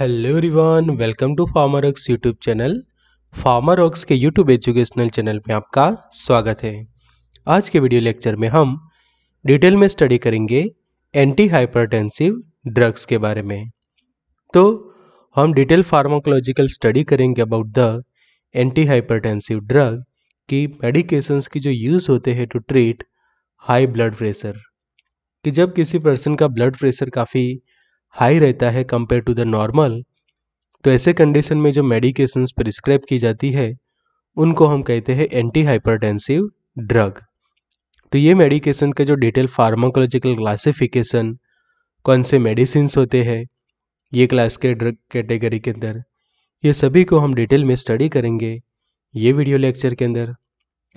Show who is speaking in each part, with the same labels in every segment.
Speaker 1: hello everyone welcome to farmer ox YouTube channel farmer ox के YouTube educational channel में आपका स्वागत है आज के वीडियो लेक्चर में हम डिटेल में स्टडी करेंगे एंटी हाइपरटेंसिव ड्रग्स के बारे में तो हम डिटेल फार्माकोलॉजिकल स्टडी करेंगे about the anti hypertensive drug कि मेडिकेशंस की जो यूज़ होते हैं to treat high blood pressure कि जब किसी पर्सन का ब्लड प्रेशर काफ़ी हाई रहता है कंपेयर टू द नॉर्मल तो ऐसे कंडीशन में जो मेडिकेशंस प्रिस्क्राइब की जाती है उनको हम कहते हैं एंटी हाइपरटेंसिव ड्रग तो ये मेडिकेशन का जो डिटेल फार्माकोलॉजिकल क्लासिफिकेशन कौन से मेडिसिन होते हैं ये क्लास के ड्रग कैटेगरी के अंदर ये सभी को हम डिटेल में स्टडी करेंगे ये वीडियो लेक्चर के अंदर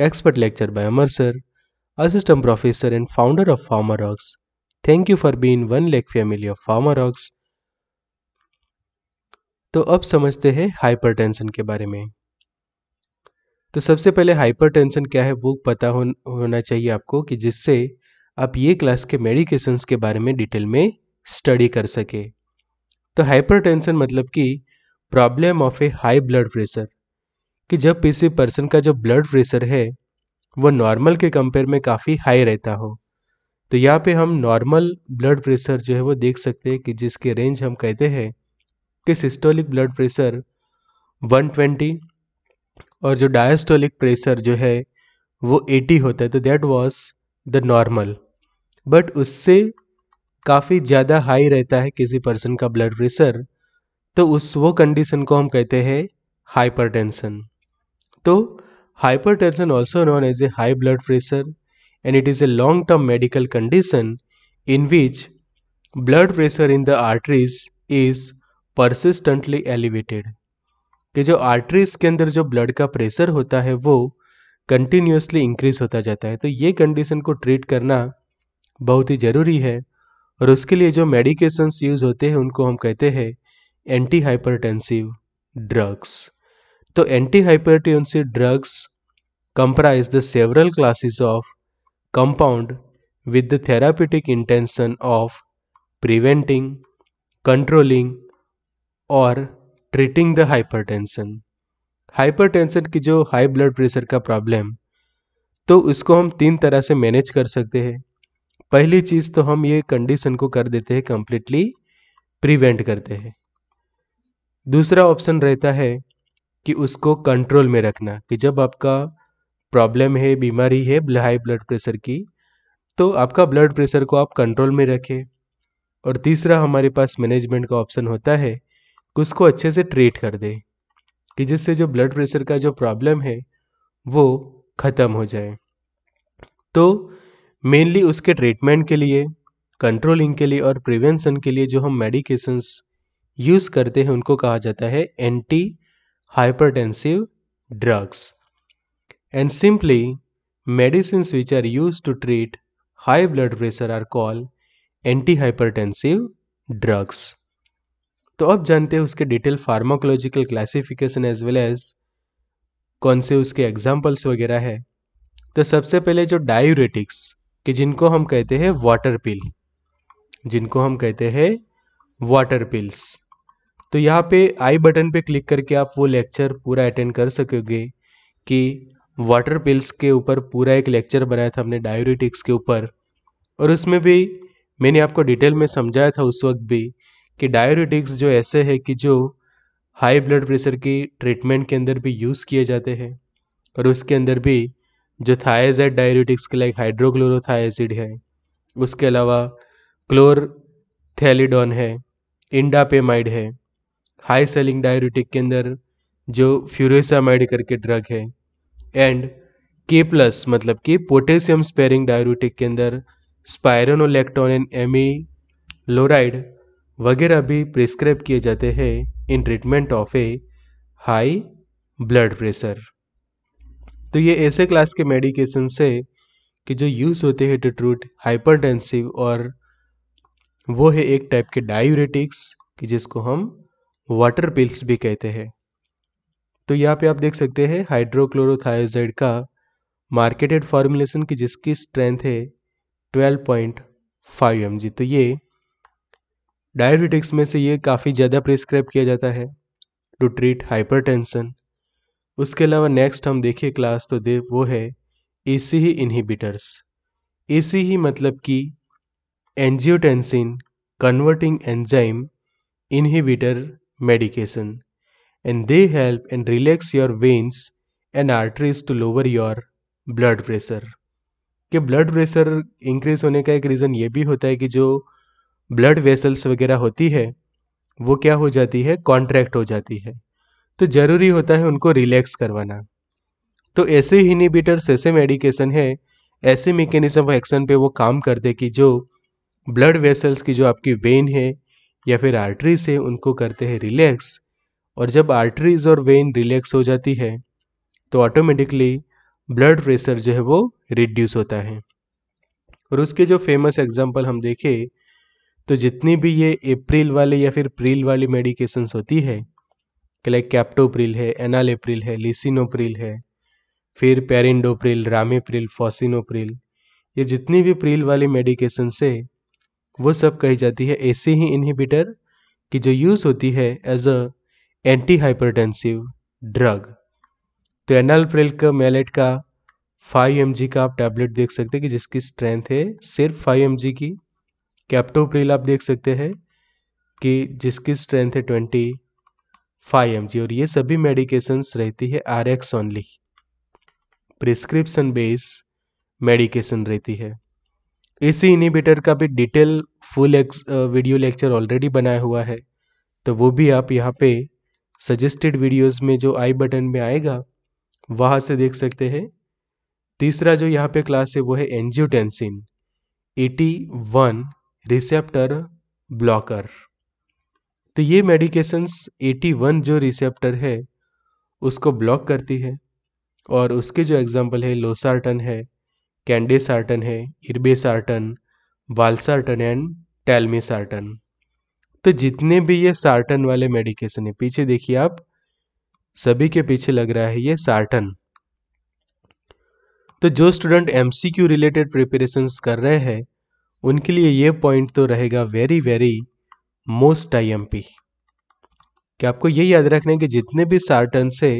Speaker 1: expert lecture by Amar sir assistant professor and founder of Pharmadox thank you for been one lake family of ox तो अब समझते हैं हाइपरटेंशन के बारे में तो सबसे पहले हाइपरटेंशन क्या है वो पता हो, होना चाहिए आपको कि जिससे आप ये क्लास के मेडिकेशंस के बारे में डिटेल में स्टडी कर सके तो हाइपरटेंशन मतलब कि problem of a high blood pressure कि जब किसी पर्सन का जो ब्लड प्रेशर है वो नॉर्मल के कंपेयर में काफ़ी हाई रहता हो तो यहाँ पे हम नॉर्मल ब्लड प्रेशर जो है वो देख सकते हैं कि जिसके रेंज हम कहते हैं कि सिस्टोलिक ब्लड प्रेशर 120 और जो डायस्टोलिक प्रेशर जो है वो 80 होता है तो that was the normal but उससे काफ़ी ज़्यादा हाई रहता है किसी पर्सन का ब्लड प्रेशर तो उस वो कंडीशन को हम कहते हैं हाइपरटेंशन तो hypertension also known as a high blood pressure and it is a long term medical condition in which blood pressure in the arteries is persistently elevated कि जो आर्टरीज के अंदर जो ब्लड का प्रेशर होता है वो कंटिन्यूसली इंक्रीज होता जाता है तो ये कंडीशन को ट्रीट करना बहुत ही ज़रूरी है और उसके लिए जो मेडिकेशंस यूज़ होते हैं उनको हम कहते हैं एंटी हाइपरटेंसिव ड्रग्स तो anti hypertensive drugs comprise the several classes of compound with the therapeutic intention of preventing, controlling और ट्रीटिंग द हाइपरटेंशन हाइपरटेंशन की जो हाई ब्लड प्रेशर का प्रॉब्लम तो उसको हम तीन तरह से मैनेज कर सकते हैं पहली चीज़ तो हम ये कंडीशन को कर देते हैं कंप्लीटली प्रिवेंट करते हैं दूसरा ऑप्शन रहता है कि उसको कंट्रोल में रखना कि जब आपका प्रॉब्लम है बीमारी है हाई ब्लड प्रेशर की तो आपका ब्लड प्रेशर को आप कंट्रोल में रखें और तीसरा हमारे पास मैनेजमेंट का ऑप्शन होता है उसको अच्छे से ट्रीट कर दें कि जिससे जो ब्लड प्रेशर का जो प्रॉब्लम है वो ख़त्म हो जाए तो मेनली उसके ट्रीटमेंट के लिए कंट्रोलिंग के लिए और प्रिवेंशन के लिए जो हम मेडिकेशंस यूज़ करते हैं उनको कहा जाता है anti hypertensive drugs and simply medicines which are used to treat high blood pressure are called antihypertensive drugs तो अब जानते हैं उसके detail pharmacological classification as well as कौन से उसके एग्जाम्पल्स वगैरह है तो सबसे पहले जो डायूरेटिक्स कि जिनको हम कहते हैं वाटर पिल जिनको हम कहते हैं वाटर पिल्स तो यहाँ पे आई बटन पे क्लिक करके आप वो लेक्चर पूरा अटेंड कर सकोगे कि वाटर पिल्स के ऊपर पूरा एक लेक्चर बनाया था हमने डायोरेटिक्स के ऊपर और उसमें भी मैंने आपको डिटेल में समझाया था उस वक्त भी कि डायोरेटिक्स जो ऐसे है कि जो हाई ब्लड प्रेशर की ट्रीटमेंट के अंदर भी यूज़ किए जाते हैं और उसके अंदर भी जो थायाजाइड डायोरेटिक्स के लाइक हाइड्रोक्लोरोथायासिड है उसके अलावा क्लोर थैलिडोन है इंडापेमाइड है हाई सेलिंग डायोरेटिक के अंदर जो फ्यूरेसामाइड करके ड्रग है एंड के प्लस मतलब कि पोटेशियम स्पेरिंग डायरूटिक के अंदर स्पायरनोलेक्टोन एंड एमी लोराइड वगैरह भी प्रिस्क्राइब किए जाते हैं in treatment of a high blood pressure तो ये ऐसे क्लास के मेडिकेशन से कि जो यूज़ होते हैं टू ट्रूट हाइपर और वो है एक टाइप के डायूरेटिक्स कि जिसको हम वाटर पिल्स भी कहते हैं तो यहाँ पे आप देख सकते हैं हाइड्रोक्लोरोथायोजाइड का मार्केटेड फॉर्मुलेशन की जिसकी स्ट्रेंथ है 12.5 एम तो ये डायबिटिक्स में से ये काफ़ी ज़्यादा प्रिस्क्राइब किया जाता है टू ट्रीट हाइपरटेंशन उसके अलावा नेक्स्ट हम देखिए क्लास तो दे वो है ACE inhibitors ACE मतलब कि angiotensin converting enzyme inhibitor medication and they help and relax your veins and arteries to lower your blood pressure कि ब्लड प्रेशर इंक्रीज होने का एक रीज़न ये भी होता है कि जो ब्लड वेसल्स वगैरह होती है वो क्या हो जाती है कॉन्ट्रैक्ट हो जाती है तो ज़रूरी होता है उनको रिलैक्स करवाना तो ऐसे ही ऐसे मेडिकेशन है ऐसे मेकेनिज्म एक्शन पे वो काम करते कि जो ब्लड वेसल्स की जो आपकी वेन है या फिर आर्टरीज है उनको करते हैं रिलैक्स और जब आर्टरीज और वेन रिलैक्स हो जाती है तो ऑटोमेटिकली ब्लड प्रेशर जो है वो रिड्यूस होता है और उसके जो फेमस एग्जाम्पल हम देखें तो जितनी भी ये अप्रैल वाले या फिर प्रील वाली मेडिकेशंस होती है लाइक कैप्टोप्रिल है एनाल है लिसिनोप्रिल है फिर पेरिंडोप्रिल रामेप्रिल फॉसिनोप्रिल ये जितनी भी प्रिल वाली मेडिकेशन से वो सब कही जाती है ऐसे ही इनहिबिटर की जो यूज़ होती है as a anti hypertensive drug तो एनालप्रेल का मेलेट का 5 एम का आप टैबलेट देख सकते हैं कि जिसकी स्ट्रेंथ है सिर्फ 5 एम की कैप्टोप्रिल आप देख सकते हैं कि जिसकी स्ट्रेंथ है 25 एम और ये सभी मेडिकेशंस रहती है R X only prescription base medication रहती है इसी इनिबिटर का भी detail full video lecture already बनाया हुआ है तो वो भी आप यहाँ पे सजेस्टेड वीडियोस में जो आई बटन में आएगा वहाँ से देख सकते हैं तीसरा जो यहाँ पे क्लास है वो है angiotensin AT one receptor blocker तो ये मेडिकेशंस एटी वन जो रिसेप्टर है उसको ब्लॉक करती है और उसके जो एग्जाम्पल है लोसार्टन है कैंडेसार्टन है इर्बेसार्टन वालसार्टन एंड टेलमेसार्टन तो जितने भी ये सार्टन वाले मेडिकेशन है पीछे देखिए आप सभी के पीछे लग रहा है ये सार्टन तो जो स्टूडेंट एमसीक्यू रिलेटेड प्रिपरेशन कर रहे हैं उनके लिए ये पॉइंट तो रहेगा वेरी वेरी मोस्ट आईएमपी कि आपको ये याद रखना है कि जितने भी सार्टन से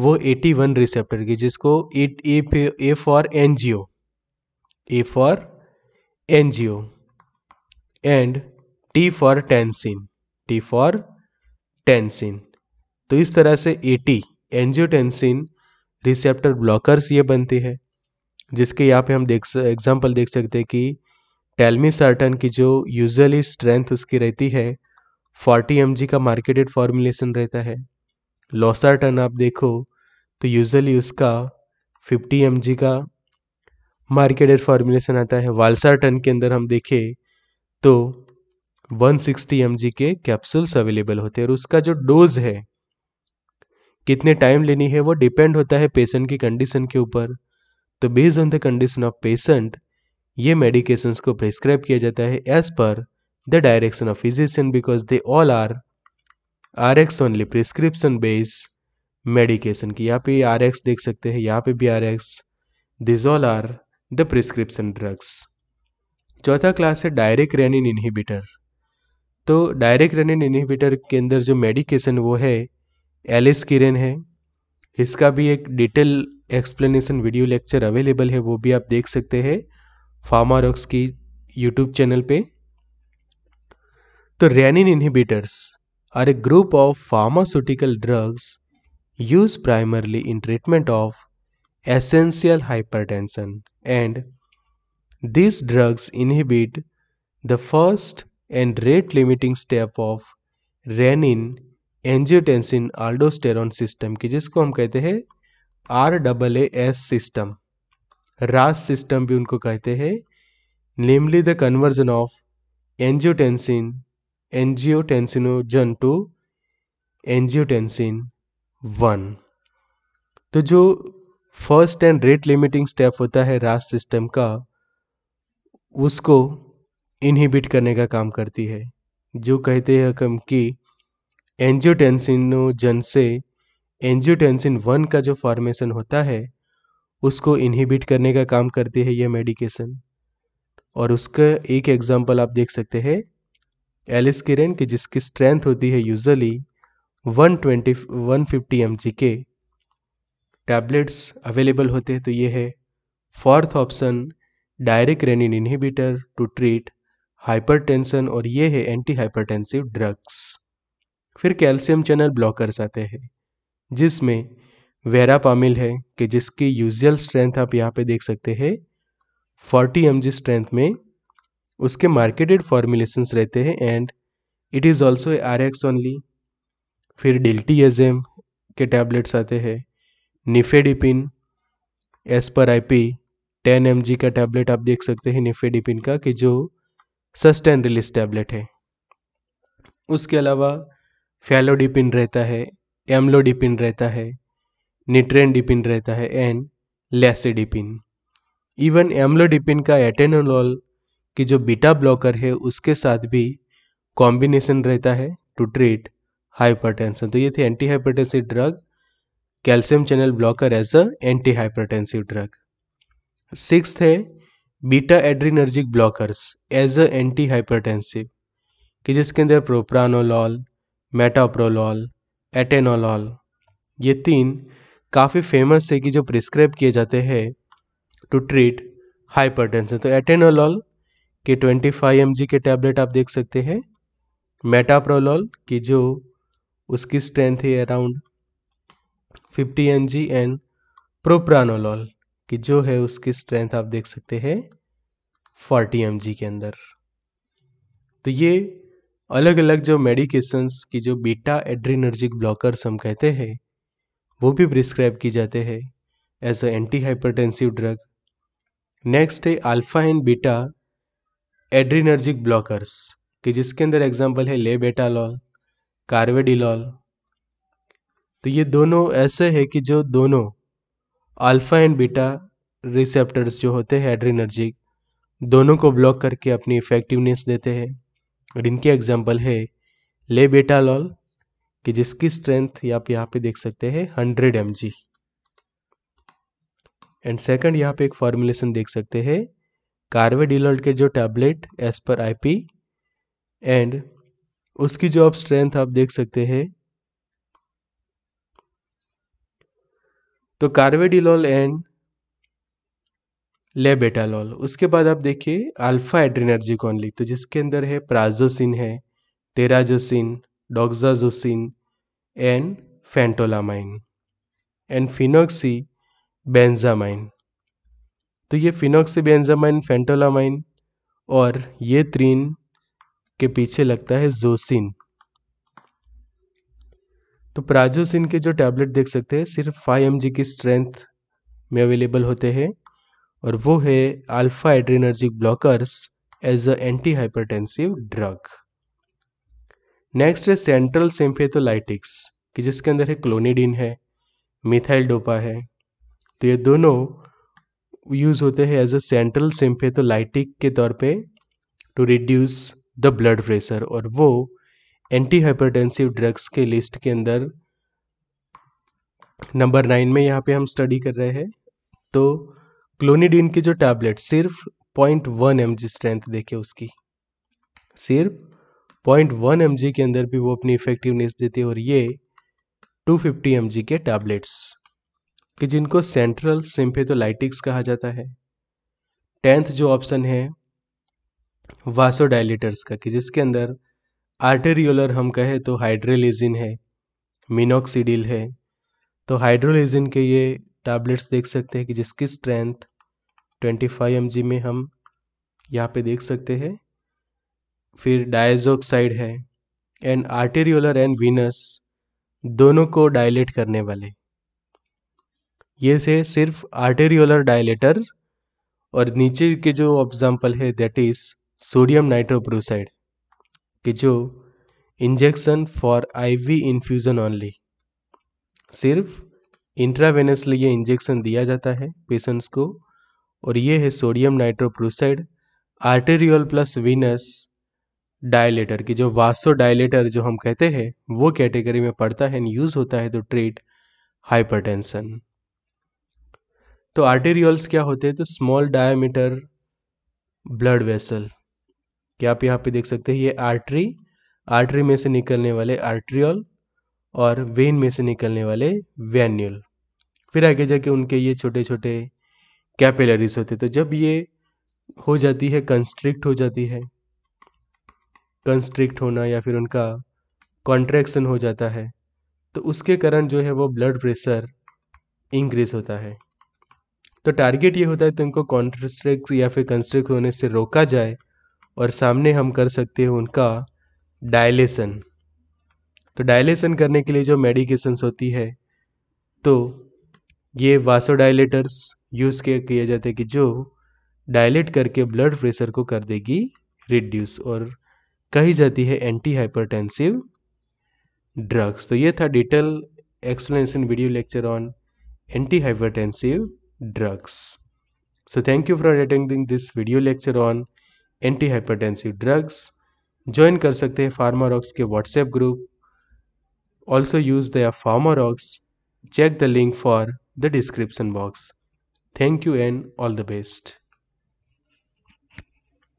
Speaker 1: वो 81 रिसेप्टर की जिसको A for angio A for angio and T for tensin T for tensin तो इस तरह से A T angiotensin receptor blockers ये बनती है जिसके यहाँ पे हम देख एग्जाम्पल देख सकते हैं कि टेलमी सर्टन की जो यूजली स्ट्रेंथ उसकी रहती है 40 एम का मार्केटेड फॉर्मुलेशन रहता है लॉसर्टन आप देखो तो यूजली उसका 50 एम का मार्केटेड फॉर्मुलेशन आता है वालसर्टन के अंदर हम देखें तो 160 सिक्सटी के कैप्सूल्स अवेलेबल होते हैं और उसका जो डोज है कितने टाइम लेनी है वो डिपेंड होता है पेशेंट की कंडीशन के ऊपर तो based on the condition of patient ये मेडिकेशंस को प्रिस्क्राइब किया जाता है as per the direction of physician because they all are R X only prescription base medication की यहाँ पे आर एक्स देख सकते हैं यहाँ पे भी R X these all are the prescription drugs चौथा क्लास है डायरेक्ट रेनिन इनहिबिटर तो डायरेक्ट रनिन इनहिबिटर के अंदर जो मेडिकेशन वो है एलिस किरन है इसका भी एक detail explanation video lecture available है वो भी आप देख सकते हैं फार्मारॉक्स की यूट्यूब चैनल पे तो renin inhibitors are a group of pharmaceutical drugs use primarily in treatment of essential hypertension and this drugs inhibit the first and rate limiting step of renin angiotensin aldosterone system की जिसको हम कहते हैं R double A S system RAS system भी उनको कहते हैं namely the conversion of angiotensin angiotensinogen to angiotensin one तो जो first and rate limiting step होता है रास सिस्टम का उसको इनहिबिट करने का काम करती है जो कहते हैं कम कि एंजियोटेंसिनोजन से एंजियोटेंसिन वन का जो फॉर्मेशन होता है उसको इनहिबिट करने का काम करती है यह मेडिकेशन और उसका एक एग्जाम्पल आप देख सकते हैं एलिस किरण की जिसकी स्ट्रेंथ होती है यूजली 120 150 mg के टैबलेट्स अवेलेबल होते हैं तो ये है fourth option direct renin inhibitor to treat hypertension और ये है एंटी हाइपरटेंसिव ड्रग्स फिर कैल्शियम चैनल ब्लॉकर्स आते हैं जिसमें वेरापामिल है कि जिसकी यूजुअल स्ट्रेंथ आप यहाँ पे देख सकते हैं फोर्टी एम स्ट्रेंथ में उसके मार्केटेड फॉर्मुलेशंस रहते हैं and it is also R X only फिर डिल्टी एजेम के टैबलेट्स आते हैं निफेडिपिन एस पर आई पी टेन एम का टैबलेट आप देख सकते हैं निफेडिपिन का कि जो सस्टेन रिलीज टैबलेट है उसके अलावा फैलोडिपिन रहता है एम्लोडिपिन रहता है डिपिन रहता है एंड लेसिडिपिन इवन एम्लोडिपिन का एटेनोलॉल की जो बीटा ब्लॉकर है उसके साथ भी कॉम्बिनेशन रहता है टू ट्रीट हाइपरटेंशन तो ये थे anti hypertensive drug calcium channel blocker as a anti hypertensive drug six है beta adrenergic blockers as a anti hypertensive कि जिसके अंदर प्रोप्रानोलॉल मेटाप्रोलॉल एटेनोलॉल ये तीन काफ़ी फेमस है कि जो प्रिस्क्राइब किए जाते हैं टू ट्रीट हाइपरटेंशन तो एटेनोलॉल के 25 फाइव एम के टैबलेट आप देख सकते हैं मेटाप्रोलॉल की जो उसकी स्ट्रेंथ है अराउंड 50 एम एंड प्रोप्रानोलॉल कि जो है उसकी स्ट्रेंथ आप देख सकते हैं फोर्टी एम के अंदर तो ये अलग अलग जो मेडिकेशंस की जो बीटा एड्रीनर्जिक ब्लॉकर्स हम कहते हैं वो भी प्रिस्क्राइब की जाते हैं as a anti hypertensive drug next है alpha and beta adrenergic blockers कि जिसके अंदर एग्जांपल है ले बेटालॉल कार्वेडिलॉल तो ये दोनों ऐसे है कि जो दोनों अल्फा एंड बीटा रिसेप्टर्स जो होते हैं एड्रीनर्जिक दोनों को ब्लॉक करके अपनी इफेक्टिवनेस देते हैं और इनके एग्जाम्पल है ले बेटा लॉल कि जिसकी स्ट्रेंथ आप यहाँ पे देख सकते हैं hundred M G and second यहाँ पे एक फॉर्मुलेशन देख सकते हैं कार्वेडिलॉल्ट के जो tablet as per I P and उसकी जो आप स्ट्रेंथ आप देख सकते हैं तो कार्वेडिलोल एंड लेबेटालोल उसके बाद आप देखिए अल्फा कॉनली तो जिसके अंदर है प्राजोसिन है terazosin doxazosin and phentolamine and phenoxybenzamine तो ये फिनोक्सी बेंजामाइन फेंटोलामाइन और ये त्रीन के पीछे लगता है जोसिन तो प्राजोसिन के जो टैबलेट देख सकते हैं सिर्फ फाइव एम की स्ट्रेंथ में अवेलेबल होते हैं और वो है alpha adrenergic blockers as a anti hypertensive drug next है सेंट्रल सेम्फेथोलाइटिक्स कि जिसके अंदर है क्लोनिडिन है मिथाइल डोपा है तो ये दोनों यूज़ होते हैं एज अ सेंट्रल सेम्फेथोलाइटिक के तौर पे to reduce the blood pressure और वो एंटी हाइपरटेंसिव ड्रग्स के लिस्ट के अंदर नंबर नाइन में यहाँ पे हम स्टडी कर रहे हैं तो क्लोनिडीन की जो टैबलेट सिर्फ पॉइंट वन एम स्ट्रेंथ देखे उसकी सिर्फ पॉइंट वन एम के अंदर भी वो अपनी इफेक्टिवनेस देती है और ये टू फिफ्टी एम के टैबलेट्स कि जिनको सेंट्रल सिम्फेथोलाइटिक्स कहा जाता है टेंथ जो ऑप्शन है वासोडाइलेटर्स का कि जिसके अंदर आर्टेरियोलर हम कहें तो हाइड्रेलेजिन है मिनोक्सीडिल है तो हाइड्रोलिजिन के ये टैबलेट्स देख सकते हैं कि जिसकी स्ट्रेंथ 25 फाइव में हम यहाँ पे देख सकते हैं फिर डायजोक्साइड है एंड आर्टेरियोलर एंड वीनस दोनों को डायलेट करने वाले ये से सिर्फ आर्टेरियोलर डायलेटर और नीचे के जो एग्जाम्पल है दैट इज सोडियम नाइट्रोप्रोसाइड कि जो injection for IV infusion only सिर्फ इंट्रावेनसली ये इंजेक्शन दिया जाता है पेशेंट्स को और ये है sodium nitroprusside arterial plus venous dilator की जो वासो डायलेटर जो हम कहते हैं वो कैटेगरी में पड़ता है एंड यूज़ होता है तो ट्रीट हाइपरटेंशन तो आर्टेरियल्स क्या होते हैं तो स्मॉल डायमीटर ब्लड वेसल कि आप यहाँ पे देख सकते हैं ये आर्टरी आर्टरी में से निकलने वाले आर्ट्रियल और वेन में से निकलने वाले वैन्यूल फिर आगे जाके उनके ये छोटे छोटे कैपेलरीज होते तो जब ये हो जाती है कंस्ट्रिक्ट हो जाती है कंस्ट्रिक्ट होना या फिर उनका कॉन्ट्रैक्शन हो जाता है तो उसके कारण जो है वो ब्लड प्रेशर इंक्रीज होता है तो टारगेट ये होता है तुमको कॉन्ट्रस्ट्रिक्ट या फिर कंस्ट्रिक्ट होने से रोका जाए और सामने हम कर सकते हैं उनका डायलेसन तो डायलेसन करने के लिए जो मेडिकेशंस होती है तो ये वासोडाइलेटर्स यूज़ किए जाते हैं कि जो डायलेट करके ब्लड प्रेशर को कर देगी रिड्यूस और कही जाती है एंटी हाइपरटेंसिव ड्रग्स तो ये था detail explanation video lecture on anti hypertensive drugs so thank you for attending this video lecture on anti hypertensive drugs join कर सकते हैं फार्मारॉक्स के WhatsApp group also use the Pharmarox check the link for the description box thank you and all the best